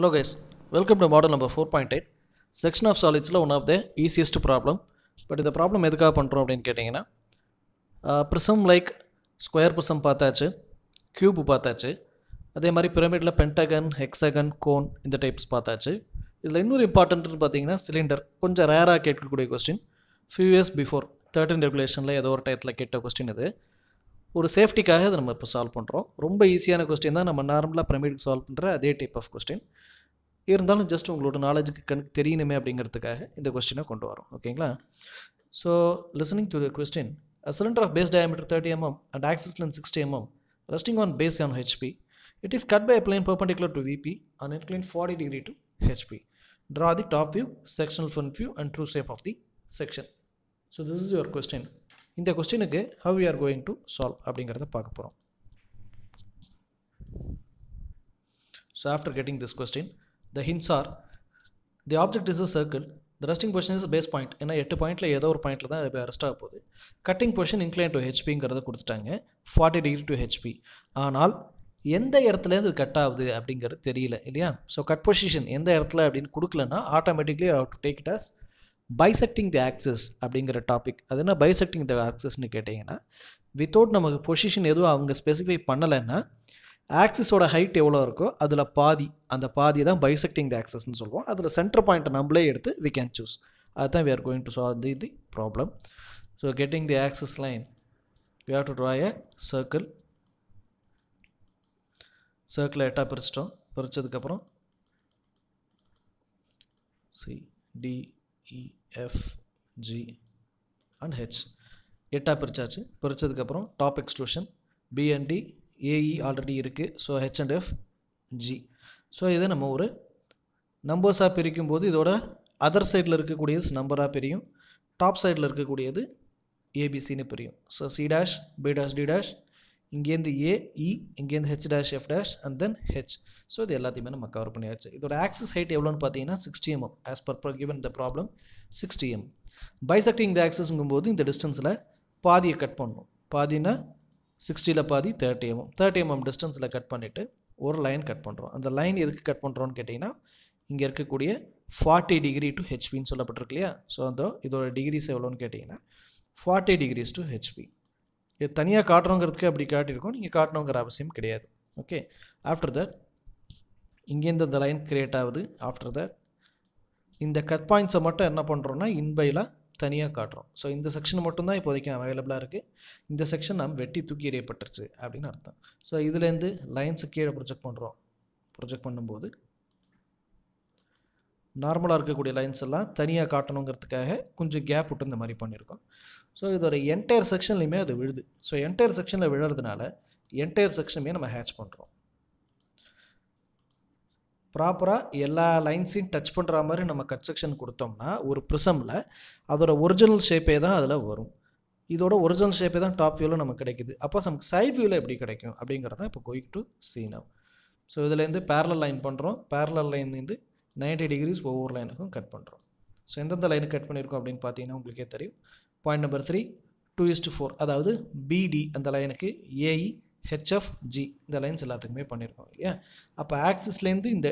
Hello Hello guys, welcome to model number 4.8. Section of solidsல one of the easiest problem but இந்த problem எதுக்காக பண்ணுறோம் அப்படின்னு கேட்டிங்கன்னா ப்ரிசம் லைக் ஸ்கொயர் ப்ரிசம் பார்த்தாச்சு க்யூப் பார்த்தாச்சு அதே மாதிரி பிரமிடில் பென்டகன் ஹெக்ஸகன் கோன் இந்த டைப்ஸ் பார்த்தாச்சு இதில் இன்னொரு இம்பார்ட்டன்ட்னு பார்த்தீங்கன்னா சிலிண்டர் கொஞ்சம் ரேராக கேட்கக்கூடிய question few years before thirteen ரெகுலேஷனில் ஏதோ ஒரு டயத்தில் கேட்ட கொஸ்டின் இது ஒரு சேஃப்டிக்காக அதை நம்ம இப்போ சால்வ் பண்ணுறோம் ரொம்ப ஈஸியான கொஸ்டின் தான் நம்ம நார்மலாக பிரமிடுக்கு சால்வ் பண்ணுற அதே டைப் ஆஃப் கொஸ்டின் இருந்தாலும் ஜஸ்ட் உங்களோட நாலேஜுக்கு கணக்கு தெரியணுமே அப்படிங்கிறதுக்காக இந்த கொஸ்டினை கொண்டு வரோம் ஓகேங்களா so listening to the question a cylinder of base diameter thirty mm and axis length sixty mm resting on base on HP it is cut by a plane perpendicular to VP and incline forty degree to HP draw the top view sectional front view and true shape of the section so this is your question இந்த கொஸ்டினுக்கு how you are going to solve அப்படிங்கிறத பார்க்க போகிறோம் so after getting this question the hints are the object is a circle the resting position is base point ஏன்னா எட்டு பாயிண்ட்டில் ஏதோ ஒரு பாயிண்ட்டில் தான் அது அரெஸ்ட் ஆக போகுது கட்டிங் பொசிஷன் இன்க்ளைன் டு ஹெச்பிங்கிறத கொடுத்துட்டாங்க ஃபார்ட்டி டிகிரி டு ஹெச்பி ஆனால் எந்த இடத்துலேருந்து கட் ஆகுது அப்படிங்கிறது தெரியல இல்லையா ஸோ கட் பொசிஷன் எந்த இடத்துல அப்படின்னு கொடுக்கலன்னா automatically how to take it as bisecting the axis அப்படிங்கிற டாபிக் அது என்ன பைசெக்டிங் த ஆக்சஸ்ன்னு கேட்டிங்கன்னா வித்தவுட் நமக்கு பொசிஷன் எதுவும் அவங்க ஸ்பெசிஃபை பண்ணலைன்னா ஆக்சஸோட ஹைட் எவ்வளோ இருக்கோ அதில் பாதி அந்த பாதி தான் பைசெக்டிங் தி ஆக்சஸ்ன்னு சொல்லுவோம் அதில் சென்டர் பாயிண்ட்டை நம்மளே எடுத்து வி கேன் சூஸ் அதுதான் we are going to solve the the problem so getting the axis line we have to draw a circle சர்க்கிளை எட்டாக பிரிச்சிட்டோம் பிரித்ததுக்கப்புறம் C D EFG e and H எட்டாக பிரித்தாச்சு பிரித்ததுக்கப்புறம் top extrusion B and D AE already e இருக்குது so H and F G so இதை நம்ம ஒரு நம்பர்ஸாக பிரிக்கும் போது இதோட அதர் சைடில் இருக்கக்கூடியது நம்பராக பிரியும் டாப் சைடில் இருக்கக்கூடியது ஏபிசின்னு பிரியும் so C dash B dash D dash இங்கேருந்து ஏ இ e, இங்கேருந்து H dash F dash and then H so இது எல்லாத்தையுமே நம்ம கவர் பண்ணியாச்சு இதோட ஆக்சஸ் ஹைட் எவ்வளோன்னு பார்த்தீங்கன்னா sixty mm as per per given the problem sixty M bisecting இந்த ஆக்சஸ்ங்கும் போது இந்த டிஸ்டன்ஸில் பாதியை கட் பண்ணணும் பாதின்னா சிக்ஸ்டியில் பாதி தேர்ட்டி எம்எம் தேர்ட்டி எம்எம் டிஸ்டன்ஸில் கட் பண்ணிவிட்டு ஒரு லைன் கட் பண்ணுறோம் அந்த லைன் எதுக்கு கட் பண்ணுறோன்னு கேட்டிங்கன்னா இங்கே இருக்கக்கூடிய ஃபார்ட்டி டிகிரி டு ஹெச்பின்னு சொல்லப்பட்டிருக்கு இல்லையா ஸோ அந்த இதோட டிகிரிஸ் எவ்வளோன்னு கேட்டிங்கன்னா ஃபார்ட்டி டிகிரிஸ் டு ஹெச்பி இது தனியாக காட்டுறோங்கிறதுக்கு அப்படி காட்டியிருக்கோம் நீங்கள் காட்டணுங்கிற அவசியம் கிடையாது ஓகே ஆஃப்டர் தட் இங்கேருந்து இந்த லைன் க்ரியேட் ஆகுது ஆஃப்டர் தட் இந்த கட் பாயிண்ட்ஸை மட்டும் என்ன பண்ணுறோம்னா இன்பைலாக தனியாக காட்டுறோம் ஸோ இந்த செக்ஷன் மட்டும்தான் இப்போதைக்கு அவைலபிளாக இருக்குது இந்த செக்ஷன் நம்ம வெட்டி தூக்கி எறியப்பட்டுருச்சு அப்படின்னு அர்த்தம் ஸோ இதுலேருந்து லைன்ஸை கீழே ப்ரொஜெக்ட் பண்ணுறோம் ப்ரொஜெக்ட் பண்ணும்போது நார்மலாக இருக்கக்கூடிய லைன்ஸ் எல்லாம் தனியாக காட்டணுங்கிறதுக்காக கொஞ்சம் கேப் விட்டு இந்த மாதிரி பண்ணியிருக்கோம் ஸோ இதோட என்டையர் செக்ஷன்லையுமே அது விழுது ஸோ என்டையர் செக்ஷனில் விழுறதுனால என்டையர் செக்ஷனுமே நம்ம ஹேச் பண்ணுறோம் ப்ராப்பராக எல்லா லைன்ஸையும் டச் பண்ணுற மாதிரி நம்ம கட் செக்ஷன் கொடுத்தோம்னா ஒரு ப்ரிசமில் அதோட ஒரிஜினல் ஷேப்பே தான் அதில் வரும் இதோட ஒரிஜினல் ஷேப்பே தான் டாப் வியூவில் நமக்கு கிடைக்குது அப்போ நமக்கு சைட் வியூவில் எப்படி கிடைக்கும் அப்படிங்கிறத இப்போ கோயிங் டு சீனவ் ஸோ இதுலேருந்து பேரலல் லைன் பண்ணுறோம் பேரலல் லைன்லேருந்து நைன்ட்டி டிகிரிஸ் ஒவ்வொரு லைனுக்கும் கட் பண்ணுறோம் ஸோ எந்தெந்த லைனுக்கு கட் பண்ணியிருக்கோம் அப்படின்னு பார்த்தீங்கன்னா உங்களுக்கே தெரியும் பாயிண்ட் நம்பர் த்ரீ டூ இஸ்ட் ஃபோர் அதாவது பிடி அந்த லைனுக்கு ஏஇ ஹெச்எஃப் ஜி இந்த லைன்ஸ் எல்லாத்துக்குமே பண்ணியிருக்கோம் இல்லையா அப்போ ஆக்சிஸ்லேருந்து இந்த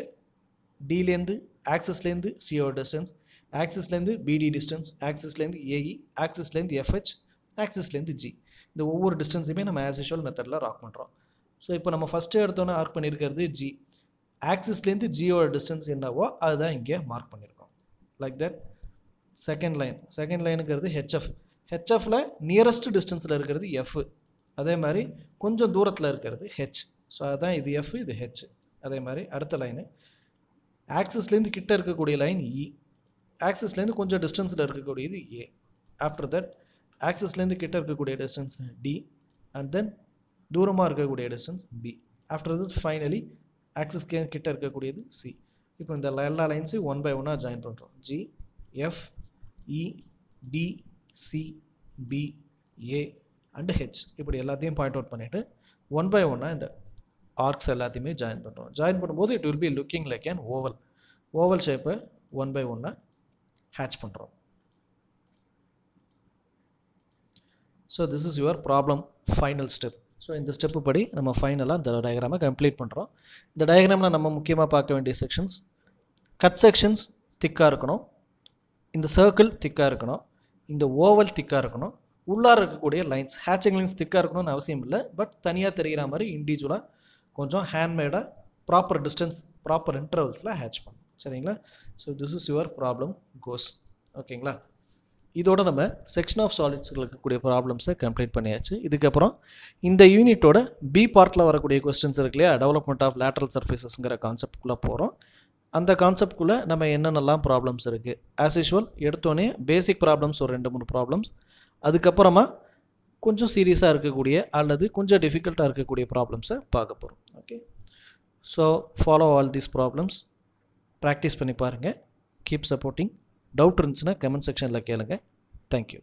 டிலேருந்து ஆக்சிஸ்லேருந்து சிஓ டிஸ்டன்ஸ் ஆக்சிஸ்லேருந்து பிடி டிஸ்டன்ஸ் ஆக்சிஸ்லேருந்து ஏஇ e, ஆக்சிஸ்லேருந்து எஃப்ஹெச் ஆக்சிஸ்லேருந்து ஜி இந்த ஒவ்வொரு டிஸ்டன்ஸையுமே நம்ம ஆஸ் யூஷுவல் மெத்தடில் ராக் பண்ணுறோம் ஸோ இப்போ நம்ம ஃபஸ்ட்டு எடுத்தோன்னே ஆர்க் பண்ணியிருக்கிறது ஜி ஆக்சிஸ்லேருந்து ஜியோட டிஸ்டன்ஸ் என்னவோ அதுதான் இங்கே மார்க் பண்ணியிருக்கோம் like that second line second லைனுங்கிறது ஹெச்எஃப் ஹெச்எஃப்பில் நியரஸ்ட் டிஸ்டன்ஸில் இருக்கிறது எஃப் அதே மாதிரி கொஞ்சம் தூரத்தில் இருக்கிறது ஹெச் ஸோ அதுதான் இது எஃப் இது ஹெச் அதே மாதிரி அடுத்த லைனு ஆக்சிஸ்லேருந்து கிட்ட இருக்கக்கூடிய e. லைன் இ ஆக்சிஸ்லேருந்து கொஞ்சம் டிஸ்டன்ஸில் இருக்கக்கூடியது ஏ ஆஃப்டர் தட் ஆக்சிஸ்லேருந்து கிட்ட இருக்கக்கூடிய டிஸ்டன்ஸ் டி அண்ட் தென் தூரமாக இருக்கக்கூடிய distance B after that finally axis கே கிட்ட இருக்கக்கூடியது சி இப்போ இந்த எல்லா லைன்ஸையும் ஒன் பை ஒன்னாக ஜாயின் பண்ணுறோம் G F E D C B A and H இப்படி எல்லாத்தையும் பாயிண்ட் அவுட் பண்ணிவிட்டு ஒன் பை ஒன்னாக இந்த ஆர்க்ஸ் எல்லாத்தையுமே ஜாயின் பண்ணுறோம் ஜாயின் பண்ணும்போது it will be looking like and oval oval ஷேப்பை ஒன் பை ஒன்னாக ஹேச் பண்ணுறோம் so this is your problem final step so இந்த ஸ்டெப்பு படி நம்ம ஃபைனலாக இந்த டயக்ராமை கம்ப்ளீட் பண்ணுறோம் இந்த டயக்ராமில் நம்ம முக்கியமாக பார்க்க வேண்டிய செக்ஷன்ஸ் கட் செக்ஷன்ஸ் திக்காக இருக்கணும் இந்த சர்க்கிள் திக்காக இருக்கணும் இந்த ஓவல் திக்காக இருக்கணும் உள்ளார இருக்கக்கூடிய லைன்ஸ் ஹேச்சிங் லைன்ஸ் திக்காக இருக்கணும்னு அவசியம் இல்லை பட் தனியாக தெரிகிற மாதிரி இண்டிவிஜுவலாக கொஞ்சம் ஹேண்ட்மேடாக ப்ராப்பர் டிஸ்டன்ஸ் ப்ராப்பர் இன்டர்வல்ஸில் ஹேச் பண்ணும் சரிங்களா so this is your problem goes ஓகேங்களா இதோட நம்ம செக்ஷன் ஆஃப் சாலிட்ஸில் இருக்கக்கூடிய ப்ராப்ளம்ஸை கம்ப்ளீட் பண்ணியாச்சு இதுக்கப்புறம் இந்த யூனிட்டோட பி பார்ட்டில் வரக்கூடிய கொஸ்டின்ஸ் இருக்கு இல்லையா டெவலப்மெண்ட் ஆஃப் லேட்ரல் சர்ஃபேசஸ்ங்கிற கான்செப்ட்குள்ளே போகிறோம் அந்த கான்செப்ட்குள்ளே நம்ம என்னென்னலாம் ப்ராப்ளம்ஸ் இருக்குது ஆஸ் யூஷுவல் எடுத்தோன்னே பேசிக் ப்ராப்ளம்ஸ் ஒரு ரெண்டு மூணு ப்ராப்ளம்ஸ் அதுக்கப்புறமா கொஞ்சம் சீரியஸாக இருக்கக்கூடிய அல்லது கொஞ்சம் டிஃபிகல்ட்டாக இருக்கக்கூடிய ப்ராப்ளம்ஸை பார்க்க போகிறோம் okay so follow all these problems practice பண்ணி பாருங்கள் கீப் சப்போர்ட்டிங் டவுட் இருந்துச்சுன்னா கமெண்ட் செக்ஷனில் கேளுங்கள் தேங்க்யூ